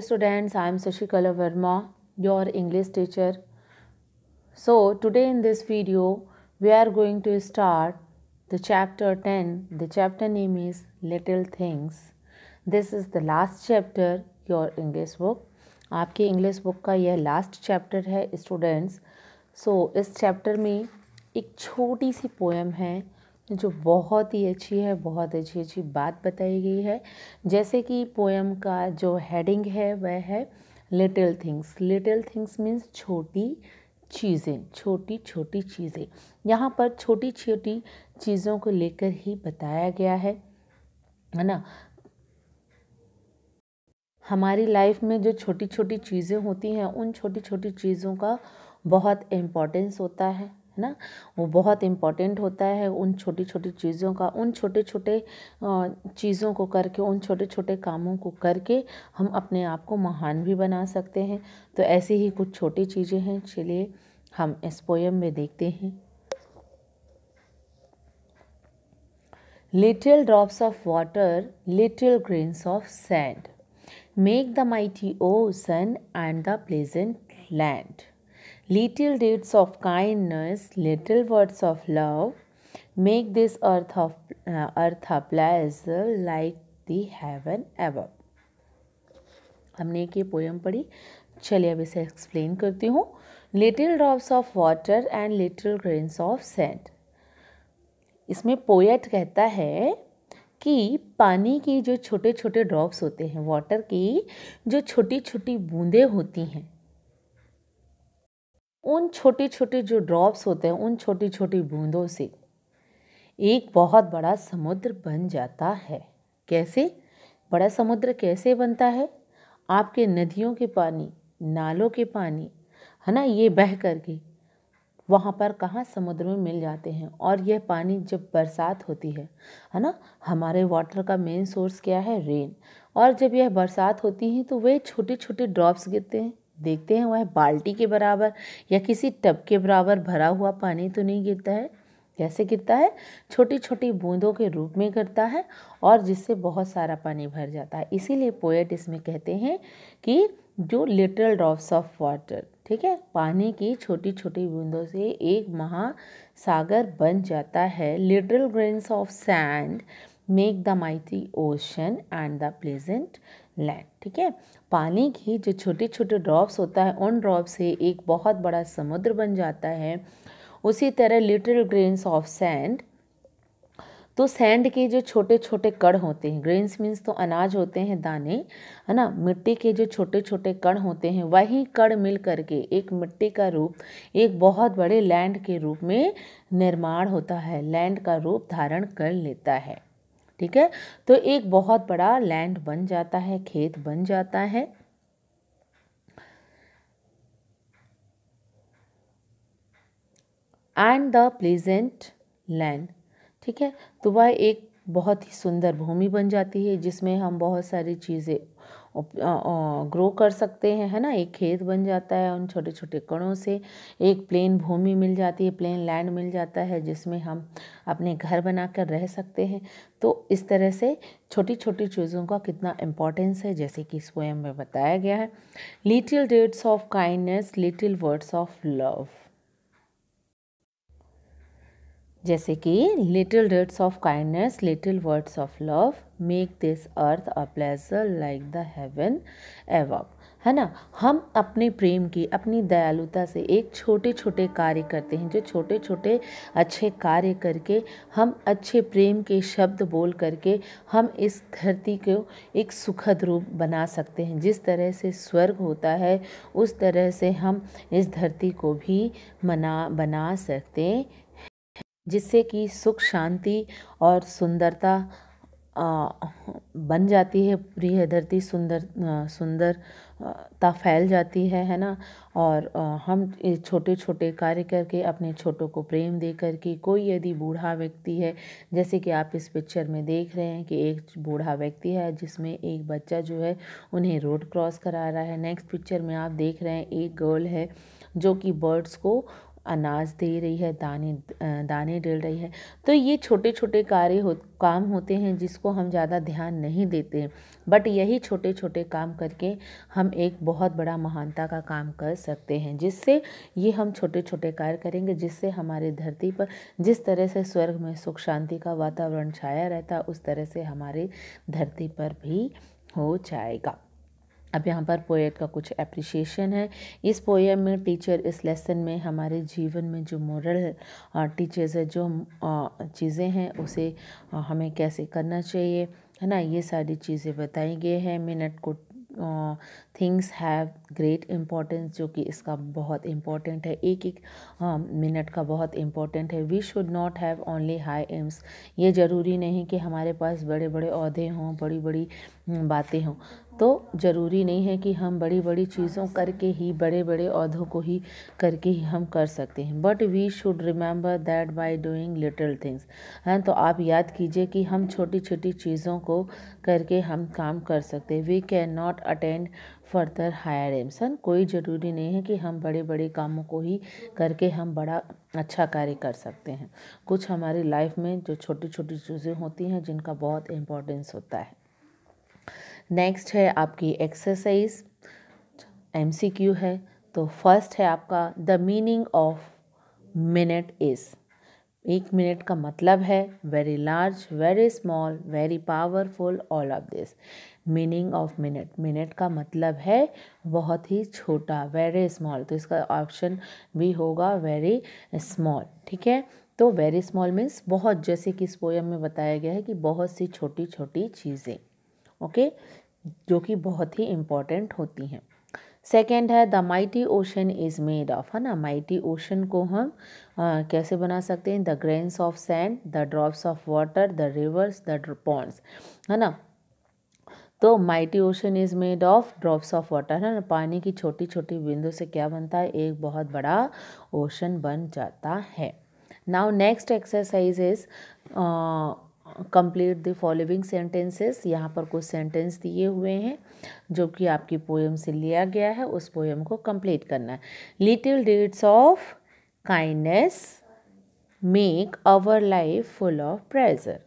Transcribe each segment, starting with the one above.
Students I am Shashikala Verma your English teacher so today in this video we are going to start the chapter ten the chapter name is little things this is the last chapter your English book आपकी English book का यह last chapter है students so so, इस चैप्टर में एक छोटी सी poem है जो बहुत ही अच्छी है बहुत अच्छी अच्छी बात बताई गई है जैसे कि पोएम का जो हेडिंग है वह है little things little things means छोटी चीज़ें छोटी छोटी चीज़ें यहाँ पर छोटी छोटी चीज़ों को लेकर ही बताया गया है है ना हमारी लाइफ में जो छोटी छोटी चीज़ें होती हैं उन छोटी छोटी चीज़ों का बहुत इम्पोर्टेंस होता है है ना वो बहुत इम्पॉर्टेंट होता है उन छोटी छोटी चीज़ों का उन छोटे छोटे चीज़ों को करके उन छोटे छोटे कामों को करके हम अपने आप को महान भी बना सकते हैं तो ऐसी ही कुछ छोटी चीज़ें हैं चलिए हम इस पोएम में देखते हैं little drops of water, little grains of sand. Make the mighty ocean and the pleasant land. Little deeds of kindness, little words of love make this earth, of, uh, earth a place like the heaven above. हमने एक ये poem पढ़ी चलिए अब इसे explain करती हूँ little drops of water and little grains of sand इसमें पोएट कहता है कि पानी की जो छोटे छोटे ड्रॉप्स होते हैं वाटर की जो छोटी छोटी बूंदें होती हैं उन छोटे छोटे जो ड्रॉप्स होते हैं उन छोटी छोटी बूंदों से एक बहुत बड़ा समुद्र बन जाता है कैसे बड़ा समुद्र कैसे बनता है आपके नदियों के पानी नालों के पानी है ना ये बह करके वहाँ पर कहाँ समुद्र में मिल जाते हैं और यह पानी जब बरसात होती है है ना हमारे वाटर का मेन सोर्स क्या है रेन और जब यह बरसात होती है तो वे छोटे छोटे ड्रॉप्स गिरते हैं देखते हैं वह बाल्टी के बराबर या किसी टब के बराबर भरा हुआ पानी तो नहीं गिरता है कैसे गिरता है छोटी छोटी बूंदों के रूप में गिरता है और जिससे बहुत सारा पानी भर जाता है इसीलिए पोएट इसमें कहते हैं कि जो लिटल ड्रॉप्स ऑफ वाटर ठीक है पानी की छोटी छोटी बूंदों से एक महासागर बन जाता है little grains of sand make the mighty ocean and the pleasant land ठीक है पानी के जो छोटे छोटे ड्रॉप्स होता है उन ड्रॉप से एक बहुत बड़ा समुद्र बन जाता है उसी तरह लिटिल ग्रेन्स ऑफ सैंड तो सैंड के जो छोटे छोटे कण होते हैं ग्रेन्स मीन्स तो अनाज होते हैं दाने है ना मिट्टी के जो छोटे छोटे कण होते हैं वही कण मिल करके एक मिट्टी का रूप एक बहुत बड़े लैंड के रूप में निर्माण होता है लैंड का रूप धारण कर लेता है ठीक है तो एक बहुत बड़ा लैंड बन जाता है खेत बन जाता है एंड द प्लेजेंट लैंड ठीक है तो वह एक बहुत ही सुंदर भूमि बन जाती है जिसमें हम बहुत सारी चीज़ें ग्रो कर सकते हैं है ना एक खेत बन जाता है उन छोटे छोटे कणों से एक प्लेन भूमि मिल जाती है प्लेन लैंड मिल जाता है जिसमें हम अपने घर बनाकर रह सकते हैं तो इस तरह से छोटी छोटी चीज़ों का कितना इम्पोर्टेंस है जैसे कि इस पोएम में बताया गया है little deeds of kindness little words of love जैसे कि little deeds of kindness little words of love make this earth a pleasure like the heaven above है ना हम अपने प्रेम की अपनी दयालुता से एक छोटे छोटे कार्य करते हैं जो छोटे छोटे अच्छे कार्य करके हम अच्छे प्रेम के शब्द बोल करके हम इस धरती को एक सुखद रूप बना सकते हैं जिस तरह से स्वर्ग होता है उस तरह से हम इस धरती को भी मना बना सकते हैं जिससे कि सुख शांति और सुंदरता बन जाती है पूरी है धरती सुंदर सुंदरता फैल जाती है है ना और हम छोटे छोटे कार्य करके अपने छोटों को प्रेम दे करके कोई यदि बूढ़ा व्यक्ति है जैसे कि आप इस पिक्चर में देख रहे हैं कि एक बूढ़ा व्यक्ति है जिसमें एक बच्चा जो है उन्हें रोड क्रॉस करा रहा है नेक्स्ट पिक्चर में आप देख रहे हैं एक गर्ल है जो कि बर्ड्स को अनाज दे रही है दाने दाने डल रही है तो ये छोटे छोटे कार्य हो काम होते हैं जिसको हम ज़्यादा ध्यान नहीं देते बट यही छोटे छोटे काम करके हम एक बहुत बड़ा महानता का काम कर सकते हैं जिससे ये हम छोटे छोटे कार्य करेंगे जिससे हमारे धरती पर जिस तरह से स्वर्ग में सुख शांति का वातावरण छाया रहता उस तरह से हमारे धरती पर भी हो जाएगा अब यहाँ पर पोएट का कुछ एप्रिसिएशन है इस पोएम में टीचर इस लेसन में हमारे जीवन में जो मॉरल टीचर्स है जो चीज़ें हैं उसे हमें कैसे करना चाहिए है ना ये सारी चीज़ें बताई गई हैं मिनट को थिंग्स हैव ग्रेट इम्पोर्टेंस जो कि इसका बहुत इम्पॉर्टेंट है एक एक मिनट का बहुत इम्पॉर्टेंट है we should not have only high aims ये ज़रूरी नहीं कि हमारे पास बड़े बड़े अहदे हों बड़ी बड़ी हम्म, बातें हों तो ज़रूरी नहीं है कि हम बड़ी बड़ी चीज़ों करके ही बड़े बड़े अहदों को ही करके ही हम कर सकते हैं but we should remember that by doing little things हैं तो आप याद कीजिए कि हम छोटी छोटी चीज़ों को करके हम काम कर सकते हैं we can not attend further higher aims हैं कोई ज़रूरी नहीं है कि हम बड़े बड़े कामों को ही करके हम बड़ा अच्छा कार्य कर सकते हैं कुछ हमारी लाइफ में जो छोटी छोटी चीज़ें होती हैं जिनका बहुत इम्पोर्टेंस होता है नेक्स्ट है आपकी एक्सरसाइज एम है तो फर्स्ट है आपका the meaning of minute is एक मिनट का मतलब है very large very small very powerful all of this meaning of minute minute का मतलब है बहुत ही छोटा वेरी स्मॉल तो इसका ऑप्शन भी होगा वेरी स्मॉल ठीक है तो वेरी स्मॉल मीन्स बहुत जैसे कि इस पोयम में बताया गया है कि बहुत सी छोटी छोटी चीज़ें ओके जो कि बहुत ही इम्पॉर्टेंट होती हैं सेकेंड है the mighty ocean is made of है ना माइटी ओशन को हम आ, कैसे बना सकते हैं the grains of sand the drops of water the rivers the ponds है ना तो mighty ocean is made of drops of water है ना पानी की छोटी छोटी बिंदु से क्या बनता है एक बहुत बड़ा ओशन बन जाता है now next exercise is complete the following sentences यहाँ पर कुछ सेंटेंस दिए हुए हैं जो कि आपकी पोएम से लिया गया है उस पोएम को कंप्लीट करना है little deeds of kindness make our life full of pleasure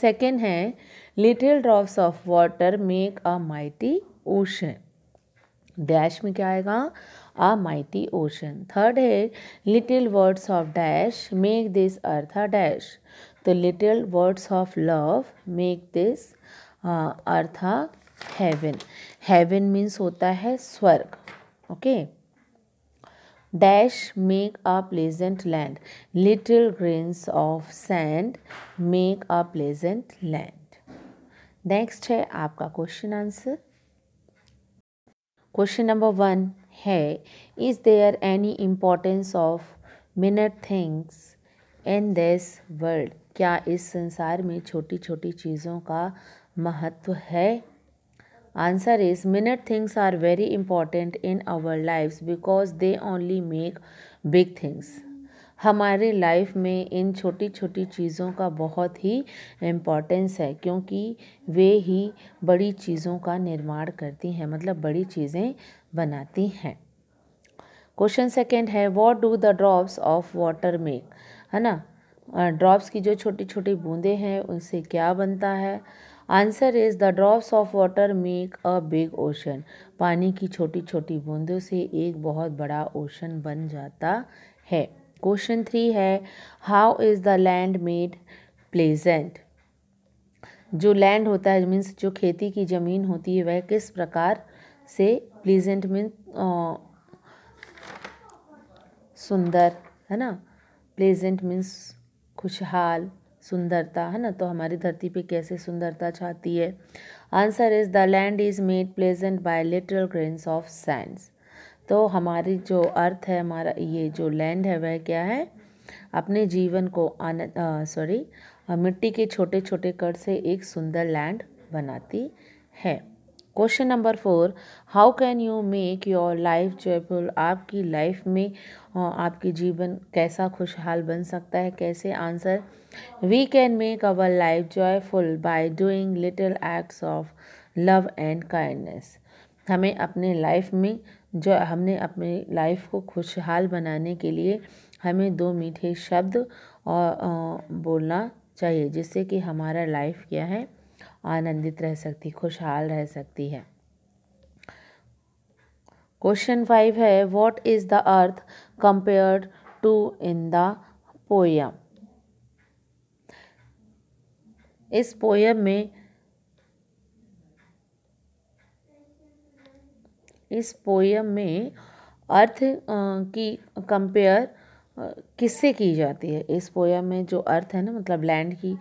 second है little drops of water make a mighty ocean dash में क्या आएगा अ माइटी ओशन थर्ड है little words of dash make this earth a dash तो little words of love make this earth a heaven a means होता है स्वर्ग okay dash make a pleasant land little grains of sand make a pleasant land next है आपका question answer question number one है is there any importance of minute things in this world क्या इस संसार में छोटी छोटी चीज़ों का महत्व है answer is minute things are very important in our life because they only make big things हमारे लाइफ में इन छोटी छोटी चीज़ों का बहुत ही इम्पॉर्टेंस है क्योंकि वे ही बड़ी चीज़ों का निर्माण करती हैं मतलब बड़ी चीज़ें बनाती हैं क्वेश्चन सेकेंड है what do the drops of water make है ना ड्रॉप्स की जो छोटी छोटी बूंदें हैं उनसे क्या बनता है answer is the drops of water make a big ocean पानी की छोटी छोटी बूंदों से एक बहुत बड़ा ओशन बन जाता है क्वेश्चन थ्री है how is the land made pleasant जो लैंड होता है मीन्स जो खेती की ज़मीन होती है वह किस प्रकार से प्लीजेंट मीन सुंदर है ना प्लेजेंट मीन्स खुशहाल सुंदरता है ना तो हमारी धरती पे कैसे सुंदरता चाहती है answer is the land is made pleasant by little grains of sands तो हमारी जो अर्थ है हमारा ये जो लैंड है वह क्या है अपने जीवन को आनंद सॉरी मिट्टी के छोटे छोटे कर से एक सुंदर लैंड बनाती है question number four how can you make your life joyful आपकी लाइफ में आपके जीवन कैसा खुशहाल बन सकता है कैसे answer we can make our life joyful by doing little acts of love and kindness हमें अपने लाइफ में जो हमने अपने लाइफ को खुशहाल बनाने के लिए हमें दो मीठे शब्द और बोलना चाहिए जिससे कि हमारा लाइफ क्या है आनंदित रह सकती खुशहाल रह सकती है क्वेश्चन फाइव है what is the earth compared to in the poem इस पोयम में इस पोयम में अर्थ की कंपेयर किससे की जाती है इस पोयम में जो अर्थ है ना मतलब लैंड की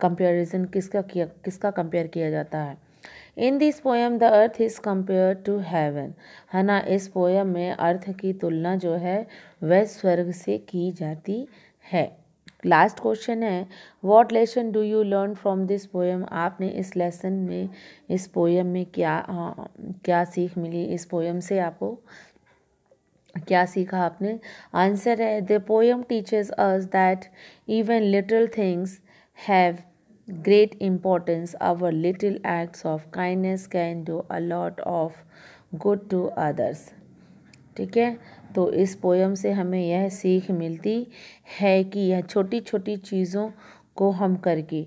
कंपेरिजन किसका किया किसका कंपेयर किया जाता है in this poem the earth is compare to heaven है ना इस पोएम में अर्थ की तुलना जो है वह स्वर्ग से की जाती है लास्ट क्वेश्चन है what lesson do you learn from this poem आपने इस लेसन में इस पोएम में क्या आ, क्या सीख मिली इस पोएम से आपको क्या सीखा आपने आंसर है the poem teaches us that even little things have great importance. Our little acts of kindness can do a lot of good to others. ठीक है तो इस पोएम से हमें यह सीख मिलती है कि यह छोटी छोटी चीज़ों को हम करके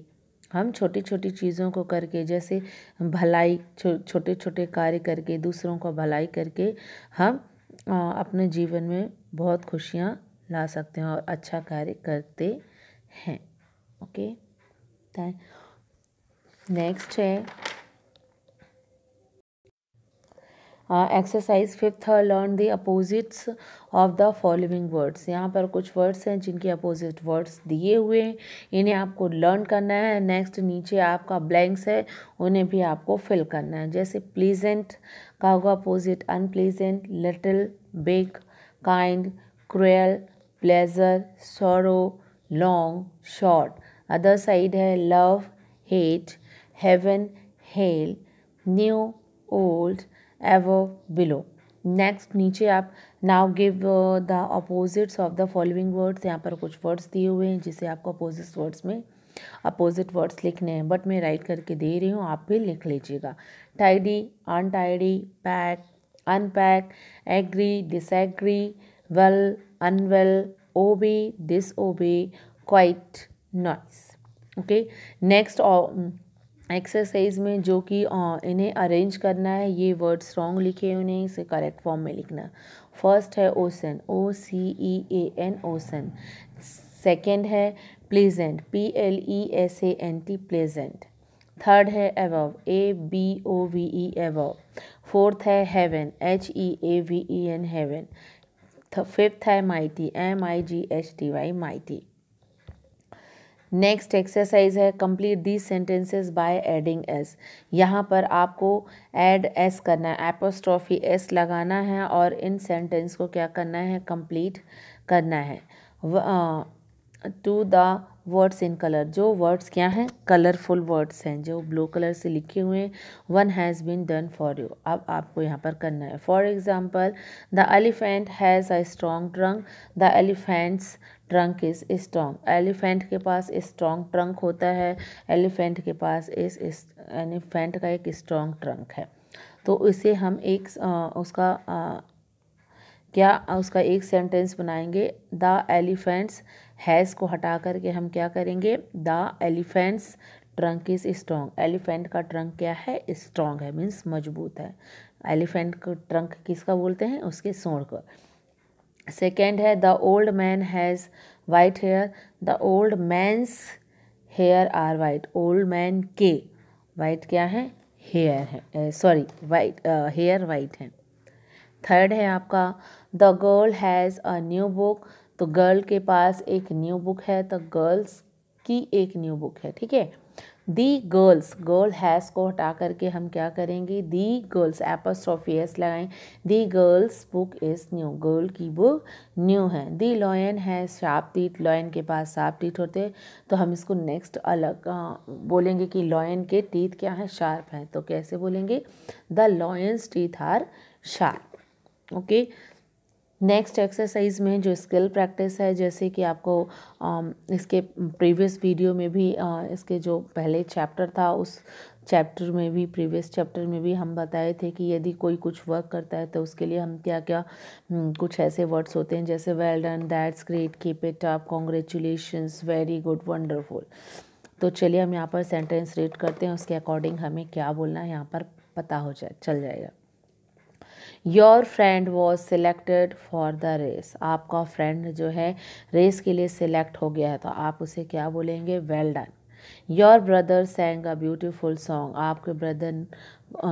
हम छोटी छोटी चीज़ों को करके जैसे भलाई छो, छोटे छोटे कार्य करके दूसरों को भलाई करके हम आ, अपने जीवन में बहुत खुशियाँ ला सकते हैं और अच्छा कार्य करते हैं ओके नेक्स्ट है एक्सरसाइज फिफ्थ है learn the opposites of the following words यहाँ पर कुछ वर्ड्स हैं जिनके अपोजिट वर्ड्स दिए हुए हैं इन्हें आपको लर्न करना है नेक्स्ट नीचे आपका ब्लैंक्स है उन्हें भी आपको फिल करना है जैसे प्लीजेंट का होगा opposite unpleasant little big kind cruel pleasure sorrow long short other side है love hate heaven hell new old ever below next नीचे आप now give the opposites of the following words यहाँ पर कुछ वर्ड्स दिए हुए हैं जिसे आपको अपोजिट वर्ड्स में अपोजिट वर्ड्स लिखने हैं बट मैं राइट करके दे रही हूँ आप भी लिख लीजिएगा tidy untidy pack unpack agree disagree well unwell obey disobey quiet noise okay next exercise में जो कि इन्हें अरेंज करना है ये वर्ड स्ट्रॉन्ग लिखे उन्हें इसे करेक्ट फॉर्म में लिखना फर्स्ट है ocean O C E A N ocean second है pleasant P L E S A N T pleasant third है above A B O V E above fourth है heaven H E A V E N heaven fifth है mighty M I G H T Y mighty next exercise है complete these sentences by adding S यहाँ पर आपको add S करना है apostrophe S लगाना है और इन सेंटेंस को क्या करना है कंप्लीट करना है to the words in colour जो वर्ड्स क्या हैं कलरफुल वर्ड्स हैं जो ब्लू कलर से लिखे हुए हैं one has been done for you अब आपको यहाँ पर करना है for example the elephant has a strong trunk the elephant's trunk is strong elephant के पास स्ट्रॉन्ग ट्रंक होता है एलिफेंट के पास इस एलिफेंट का एक स्ट्रॉन्ग ट्रंक है तो इसे हम एक आ, उसका आ, क्या उसका एक सेंटेंस बनाएंगे द एलिफेंट्स हैज़ को हटा करके हम क्या करेंगे the elephant's trunk is strong elephant का ट्रंक क्या है स्ट्रॉन्ग है मीन्स मजबूत है एलिफेंट का ट्रंक किसका बोलते हैं उसके सोड़ का सेकेंड है the old man has white hair the old man's hair are white old man के वाइट क्या है हेयर है सॉरी वाइट हेयर वाइट है थर्ड है आपका the girl has a new book तो गर्ल के पास एक न्यू बुक है तो गर्ल्स की एक न्यू बुक है ठीक है दी गर्ल्स गर्ल हैज़ को हटा करके हम क्या करेंगे दी गर्ल्स एपोस्ट्रॉफियस लगाएं the girl's book is new girl की बुक न्यू है दी लॉयन है शार्प टीट लॉयन के पास शार्प टीट होते तो हम इसको नेक्स्ट अलग आ, बोलेंगे कि लॉयन के टीथ क्या हैं शार्प हैं तो कैसे बोलेंगे the lion's teeth are sharp okay okay? Next exercise में जो स्किल प्रैक्टिस है जैसे कि आपको इसके प्रीवियस वीडियो में भी इसके जो पहले चैप्टर था उस चैप्टर में भी प्रीवियस चैप्टर में भी हम बताए थे कि यदि कोई कुछ वर्क करता है तो उसके लिए हम क्या क्या हम्म, कुछ ऐसे वर्ड्स होते हैं जैसे well done that's great keep it up congratulations very good wonderful तो चलिए हम यहाँ पर सेंटेंस रीड करते हैं उसके अकॉर्डिंग हमें क्या बोलना है यहाँ पर पता हो जाए चल जाएगा your friend was selected for the race आपका फ्रेंड जो है रेस के लिए सिलेक्ट हो गया है तो आप उसे क्या बोलेंगे well done your brother sang a beautiful song आपके ब्रदर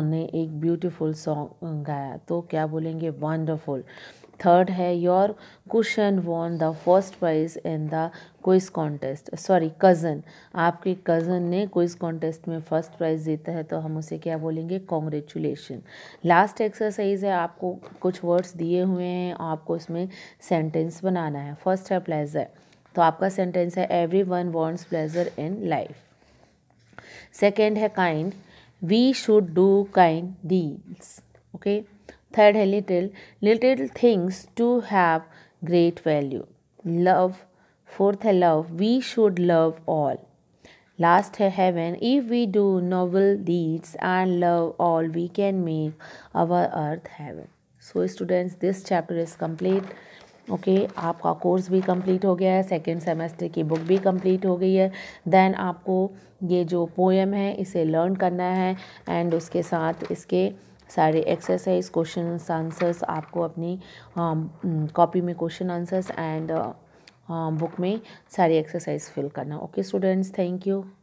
ने एक ब्यूटीफुल सॉन्ग गाया तो क्या बोलेंगे वंडरफुल थर्ड है your cousin won the first prize in the quiz contest sorry cousin आपके कज़न ने क्विज कॉन्टेस्ट में फर्स्ट प्राइज़ जीता है तो हम उसे क्या बोलेंगे कॉन्ग्रेचुलेशन लास्ट एक्सरसाइज है आपको कुछ वर्ड्स दिए हुए हैं आपको उसमें सेंटेंस बनाना है फर्स्ट है प्लेजर तो आपका सेंटेंस है every one wants pleasure in life second है kind we should do kind deals okay third है little little things to have great value love fourth है love we should love all last है heaven if we do noble deeds and love all we can make our earth heaven so students this chapter is complete okay आपका course भी complete हो गया है second semester की book भी complete हो गई है देन आपको ये जो पोएम है इसे लर्न करना है एंड उसके साथ इसके सारे एक्सरसाइज क्वेश्चन आंसर्स आपको अपनी कॉपी um, mm, में क्वेश्चन आंसर्स एंड बुक में सारी एक्सरसाइज फिल करना ओके स्टूडेंट्स थैंक यू